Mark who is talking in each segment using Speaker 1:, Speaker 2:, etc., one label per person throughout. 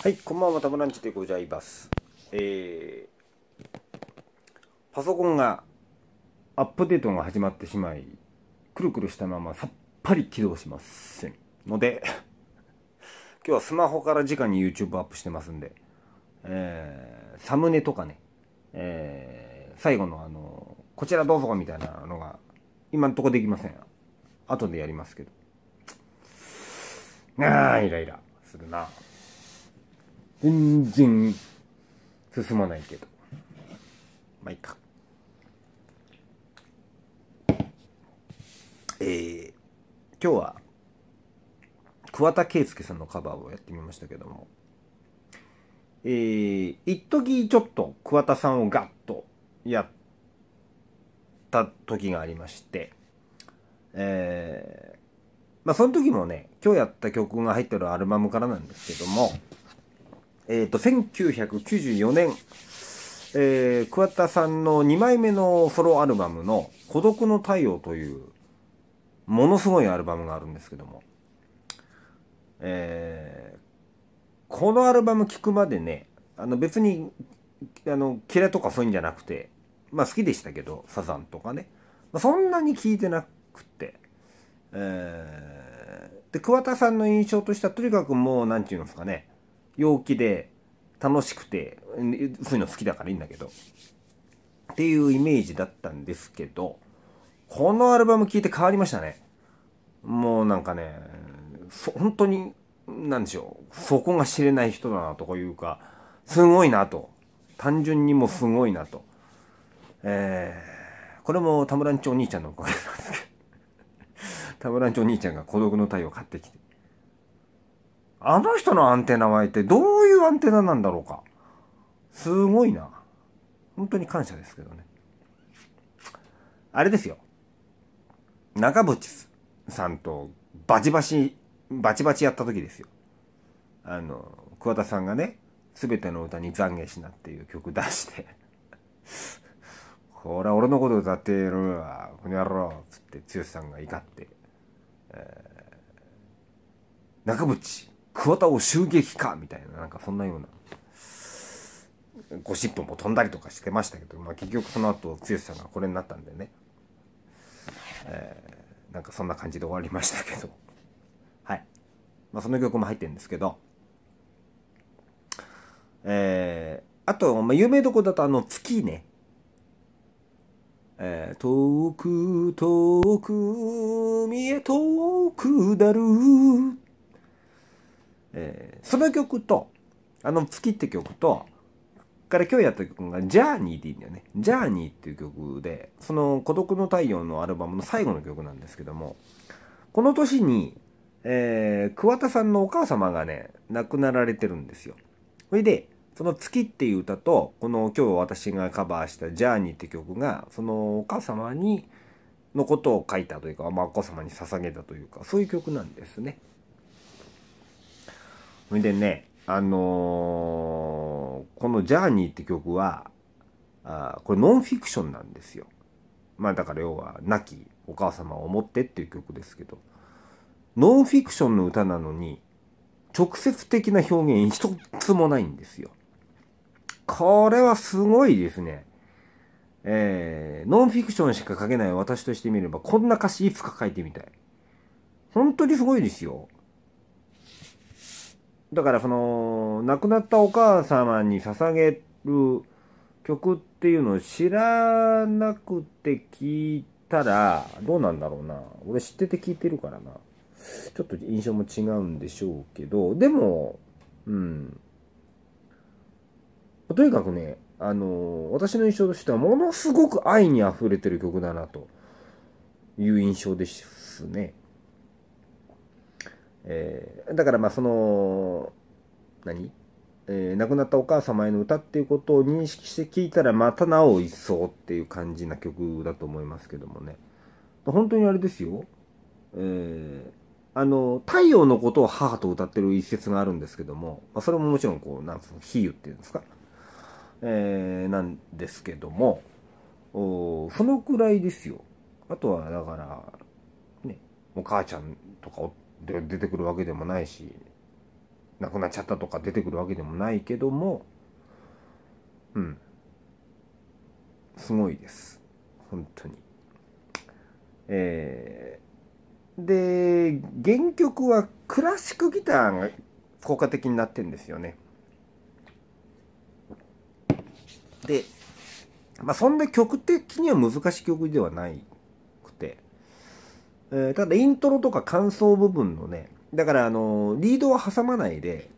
Speaker 1: はい、こんばんは、タブランチでございます。えー、パソコンがアップデートが始まってしまい、くるくるしたままさっぱり起動しません。ので、今日はスマホから直に YouTube アップしてますんで、えー、サムネとかね、えー、最後のあの、こちらどうぞみたいなのが、今んとこできません。後でやりますけど。ああ、イライラするな。全然進まないけどまあいいかえー、今日は桑田佳祐さんのカバーをやってみましたけどもえー、一時ちょっと桑田さんをガッとやった時がありましてえー、まあその時もね今日やった曲が入ってるアルバムからなんですけどもえっ、ー、と、1994年、えー、桑田さんの2枚目のソロアルバムの孤独の太陽という、ものすごいアルバムがあるんですけども、えー、このアルバム聴くまでね、あの別に、あの、キレとかそういうんじゃなくて、まあ好きでしたけど、サザンとかね、まあ、そんなに聴いてなくて、えー、で、桑田さんの印象としては、とにかくもう、なんていうんですかね、陽気で楽しくてそういうの好きだからいいんだけどっていうイメージだったんですけどこのアルバム聴いて変わりましたねもうなんかね本当に何でしょうそこが知れない人だなとかいうかすごいなと単純にもうすごいなとえー、これも田村んちお兄ちゃんのおかげなんですけど田村んちお兄ちゃんが孤独の体を買ってきてあの人のアンテナは一体どういうアンテナなんだろうか。すごいな。本当に感謝ですけどね。あれですよ。中渕さんとバチバチ、バチバチやった時ですよ。あの、桑田さんがね、すべての歌に懺悔しなっていう曲出してこれは俺のこと歌ってるわ、この野郎つって剛さんが怒って、えー、中渕桑田を襲撃かみたいななんかそんなようなゴシップも飛んだりとかしてましたけど、まあ、結局その後剛さんがこれになったんでね、えー、なんかそんな感じで終わりましたけどはい、まあ、その曲も入ってるんですけどえー、あと、まあ、有名どこだとあの月ねえー、遠く遠く見え遠くだるえー、その曲と、あの月って曲と、から今日やった曲がジャーニーでいいんだよね。ジャーニーっていう曲で、その孤独の太陽のアルバムの最後の曲なんですけども、この年に、えー、桑田さんのお母様がね、亡くなられてるんですよ。それで、その月っていう歌と、この今日私がカバーしたジャーニーって曲が、そのお母様に、のことを書いたというか、まあ、お子様に捧げたというか、そういう曲なんですね。ほれでね、あのー、この「ジャーニー」って曲はあこれノンフィクションなんですよ。まあだから要は「亡きお母様を思って」っていう曲ですけどノンフィクションの歌なのに直接的な表現一つもないんですよ。これはすごいですね。えー、ノンフィクションしか書けない私としてみればこんな歌詞いつか書いてみたい。本当にすごいですよ。だからその亡くなったお母様に捧げる曲っていうのを知らなくて聞いたらどうなんだろうな俺知ってて聞いてるからなちょっと印象も違うんでしょうけどでもうんとにかくねあの私の印象としてはものすごく愛に溢れてる曲だなという印象ですね。えー、だからまあその何、えー、亡くなったお母様への歌っていうことを認識して聴いたらまたなお一層っていう感じな曲だと思いますけどもね本当にあれですよ、えー、あの太陽のことを母と歌ってる一節があるんですけども、まあ、それももちろんこうなんその比喩っていうんですか、えー、なんですけどもおそのくらいですよあとはだからねお母ちゃんとか夫で出てくるわけでもないし亡くなっちゃったとか出てくるわけでもないけどもうんすごいです本当に。えー、で原曲はクラシックギターが効果的になってんですよね。で、まあ、そんな曲的には難しい曲ではないえー、ただイントロとか感想部分のね、だからあのー、リードは挟まないで、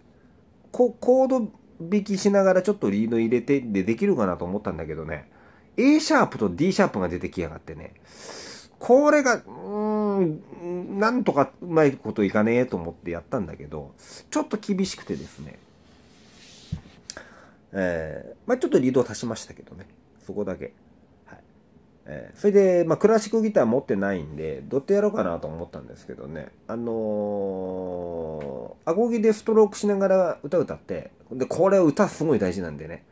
Speaker 1: こコード引きしながらちょっとリード入れてでできるかなと思ったんだけどね、A シャープと D シャープが出てきやがってね、これが、うーん、なんとかうまいこといかねえと思ってやったんだけど、ちょっと厳しくてですね、えー、まあちょっとリードを足しましたけどね、そこだけ。えー、それで、まあ、クラシックギター持ってないんで、どうやってやろうかなと思ったんですけどね、あのー、アコギでストロークしながら歌歌って、で、これ歌すごい大事なんでね、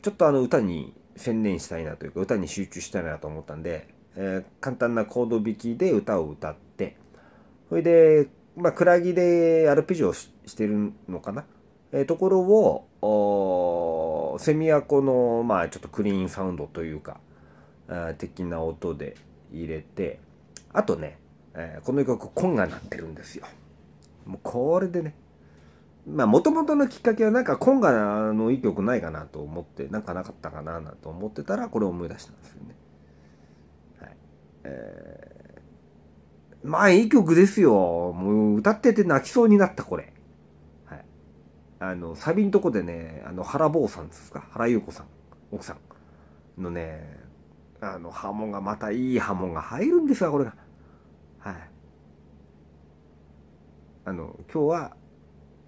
Speaker 1: ちょっとあの歌に専念したいなというか、歌に集中したいなと思ったんで、えー、簡単なコード弾きで歌を歌って、それで、まあ、クラギでアルペジオをしてるのかな、えー、ところを、セミアコの、まあ、ちょっとクリーンサウンドというか、的な音で入れてあとね、えー、この曲コンが鳴ってるんですよもうこれでねまあもともとのきっかけはなんかコンガのいい曲ないかなと思ってなんかなかったかななんて思ってたらこれを思い出したんですよねはいえー、まあいい曲ですよもう歌ってて泣きそうになったこれはいあのサビんとこでねあの原坊さんですか原優子さん奥さんのねあの波紋がまたいい波紋が入るんですわこれがはいあの今日は、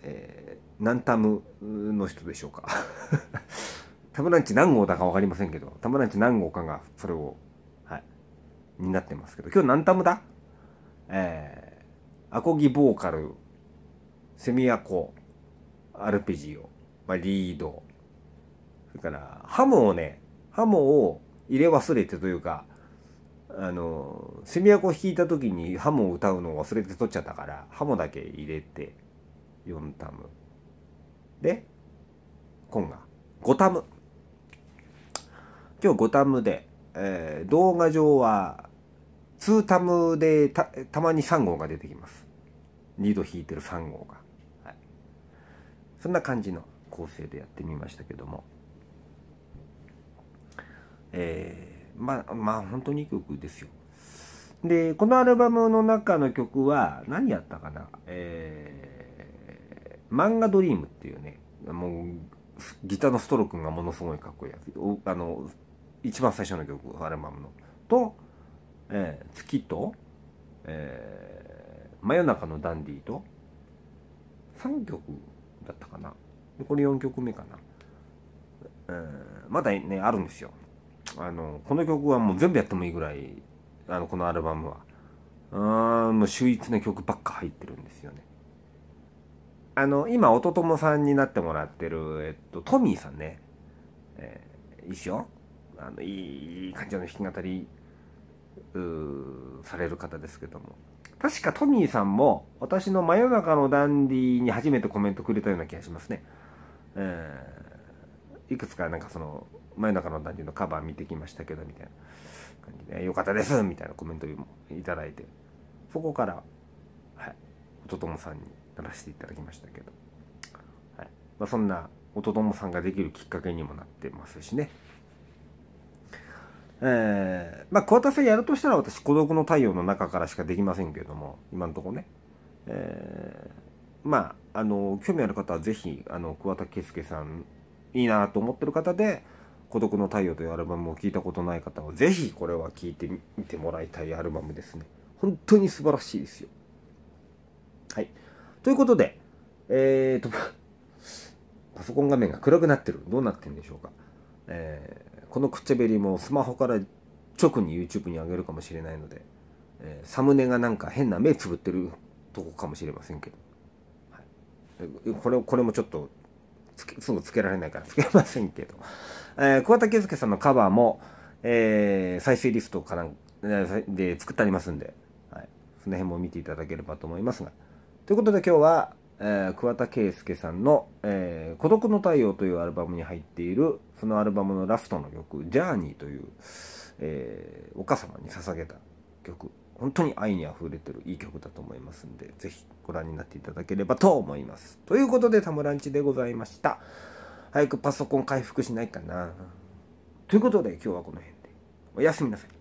Speaker 1: えー、南タムの人でしょうか タムランチ何号だか分かりませんけどタムランチ何号かがそれをはいになってますけど今日南タムだえー、アコギボーカルセミアコアルペジオ、まあ、リードそれからハモをねハモを入れ忘れてというかあのセミアコ弾いた時にハモを歌うのを忘れて取っちゃったからハモだけ入れて4タムでコンが5タム今日5タムで、えー、動画上は2タムでたたまに3号が出てきます2度弾いてる3号が、はい、そんな感じの構成でやってみましたけども。えー、まあ、まあ、本当にいい曲ですよ。で、このアルバムの中の曲は、何やったかなえー、漫画ドリームっていうね、もう、ギターのストロークがものすごいかっこいいやつ。あの、一番最初の曲、アルバムの。と、えー、月と、えー、真夜中のダンディと、3曲だったかな。これ4曲目かな。うん、まだね、あるんですよ。あのこの曲はもう全部やってもいいぐらいあのこのアルバムはうーんもう秀逸な曲ばっか入ってるんですよねあの今おとともさんになってもらってる、えっと、トミーさんね、えー、いいっしょあのいい感じの弾き語りされる方ですけども確かトミーさんも私の「真夜中のダンディ」に初めてコメントくれたような気がしますね、えーいくつかなんかその真夜中の男女のカバー見てきましたけどみたいな感じで「よかったです」みたいなコメントもいただいてそこからはいと友さんにならせていただきましたけど、はいまあ、そんなと友さんができるきっかけにもなってますしねえー、まあ桑田さんやるとしたら私孤独の太陽の中からしかできませんけれども今のところね、えー、まああの興味ある方は是非あの桑田佳祐さんいいなと思ってる方で、孤独の太陽というアルバムを聴いたことない方は、ぜひこれは聴いてみてもらいたいアルバムですね。本当に素晴らしいですよ。はい。ということで、えーと、パソコン画面が暗くなってる。どうなってるんでしょうか。えー、このくっちゃべりもスマホから直に YouTube に上げるかもしれないので、えー、サムネがなんか変な目つぶってるとこかもしれませんけど、はい、これこれもちょっとつけすぐつけられないからつけませんけど、えー、桑田佳祐さんのカバーも、えー、再生リストかなんで作ってありますんで、はい、その辺も見ていただければと思いますがということで今日は、えー、桑田佳祐さんの、えー「孤独の太陽」というアルバムに入っているそのアルバムのラストの曲「ジャーニーという、えー、お母様に捧げた曲本当に愛にあふれてるいい曲だと思いますんで、ぜひご覧になっていただければと思います。ということで、タムランチでございました。早くパソコン回復しないかな。ということで、今日はこの辺で。おやすみなさい。